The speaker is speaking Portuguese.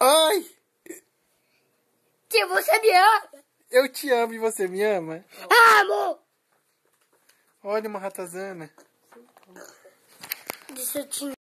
Ai! Que você me ama! Eu te amo e você me ama? Amo! Olha uma ratazana. Deixa eu te